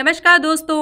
नमस्कार दोस्तों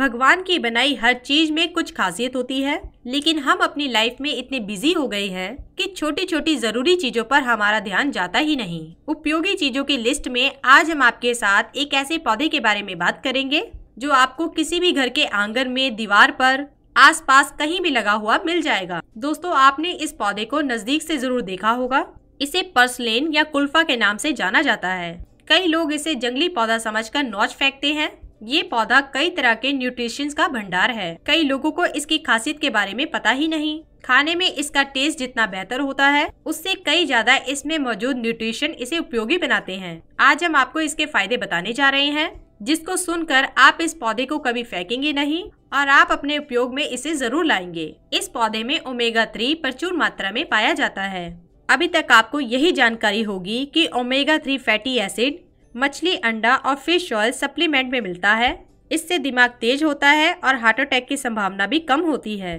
भगवान की बनाई हर चीज में कुछ खासियत होती है लेकिन हम अपनी लाइफ में इतने बिजी हो गए हैं कि छोटी छोटी जरूरी चीजों पर हमारा ध्यान जाता ही नहीं उपयोगी चीजों की लिस्ट में आज हम आपके साथ एक ऐसे पौधे के बारे में बात करेंगे जो आपको किसी भी घर के आंगन में दीवार पर आसपास कहीं भी लगा हुआ मिल जाएगा दोस्तों आपने इस पौधे को नजदीक से जरूर देखा होगा इसे पर्सलेन या कुल्फा के नाम से जाना जाता है कई लोग इसे जंगली पौधा समझकर नोच फेंकते हैं ये पौधा कई तरह के न्यूट्रिशंस का भंडार है कई लोगों को इसकी खासियत के बारे में पता ही नहीं खाने में इसका टेस्ट जितना बेहतर होता है उससे कई ज्यादा इसमें मौजूद न्यूट्रिशन इसे उपयोगी बनाते हैं आज हम आपको इसके फायदे बताने जा रहे हैं जिसको सुनकर आप इस पौधे को कभी फेंकेंगे नहीं और आप अपने उपयोग में इसे जरूर लाएंगे इस पौधे में ओमेगा थ्री प्रचुर मात्रा में पाया जाता है अभी तक आपको यही जानकारी होगी कि ओमेगा थ्री फैटी एसिड मछली अंडा और फिश ऑयल सप्लीमेंट में मिलता है इससे दिमाग तेज होता है और हार्ट अटैक की संभावना भी कम होती है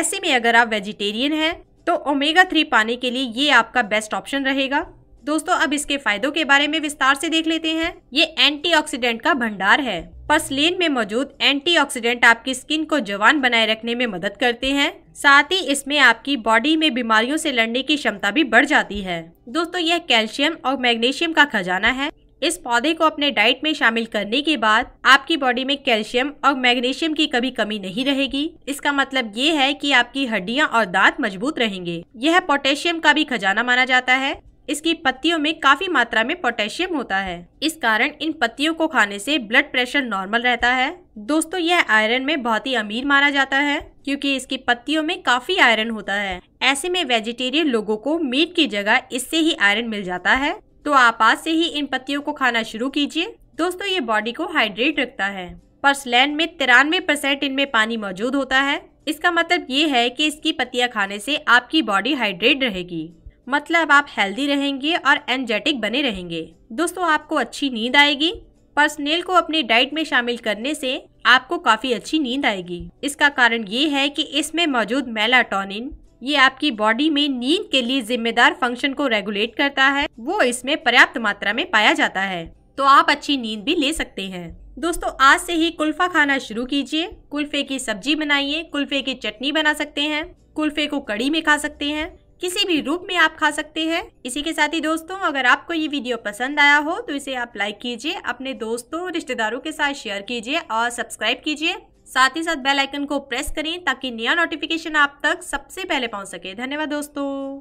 ऐसे में अगर आप वेजिटेरियन हैं तो ओमेगा थ्री पाने के लिए ये आपका बेस्ट ऑप्शन रहेगा दोस्तों अब इसके फायदों के बारे में विस्तार से देख लेते हैं ये एंटी का भंडार है पसलेन में मौजूद एंटी आपकी स्किन को जवान बनाए रखने में मदद करते हैं साथ ही इसमें आपकी बॉडी में बीमारियों से लड़ने की क्षमता भी बढ़ जाती है दोस्तों यह कैल्शियम और मैग्नीशियम का खजाना है इस पौधे को अपने डाइट में शामिल करने के बाद आपकी बॉडी में कैल्शियम और मैग्नीशियम की कभी कमी नहीं रहेगी इसका मतलब ये है कि आपकी हड्डियां और दांत मजबूत रहेंगे यह पोटेशियम का भी खजाना माना जाता है इसकी पत्तियों में काफी मात्रा में पोटेशियम होता है इस कारण इन पत्तियों को खाने से ब्लड प्रेशर नॉर्मल रहता है दोस्तों यह आयरन में बहुत ही अमीर माना जाता है क्योंकि इसकी पत्तियों में काफी आयरन होता है ऐसे में वेजिटेरियन लोगों को मीट की जगह इससे ही आयरन मिल जाता है तो आप आज से ही इन पत्तियों को खाना शुरू कीजिए दोस्तों ये बॉडी को हाइड्रेट रखता है पर्सलैन में तिरानवे परसेंट इनमें पानी मौजूद होता है इसका मतलब ये है कि इसकी पत्तियां खाने से आपकी बॉडी हाइड्रेट रहेगी मतलब आप हेल्दी रहेंगे और एनर्जेटिक बने रहेंगे दोस्तों आपको अच्छी नींद आएगी पर्सनेल को अपनी डाइट में शामिल करने से आपको काफी अच्छी नींद आएगी इसका कारण ये है कि इसमें मौजूद मेलाटोनिन ये आपकी बॉडी में नींद के लिए जिम्मेदार फंक्शन को रेगुलेट करता है वो इसमें पर्याप्त मात्रा में पाया जाता है तो आप अच्छी नींद भी ले सकते हैं दोस्तों आज से ही कुल्फा खाना शुरू कीजिए कुल्फे की सब्जी बनाइए कुल्फे की चटनी बना सकते हैं कुल्फे को कड़ी में खा सकते हैं किसी भी रूप में आप खा सकते हैं इसी के साथ ही दोस्तों अगर आपको ये वीडियो पसंद आया हो तो इसे आप लाइक कीजिए अपने दोस्तों रिश्तेदारों के साथ शेयर कीजिए और सब्सक्राइब कीजिए साथ ही साथ बेल आइकन को प्रेस करें ताकि नया नोटिफिकेशन आप तक सबसे पहले पहुंच सके धन्यवाद दोस्तों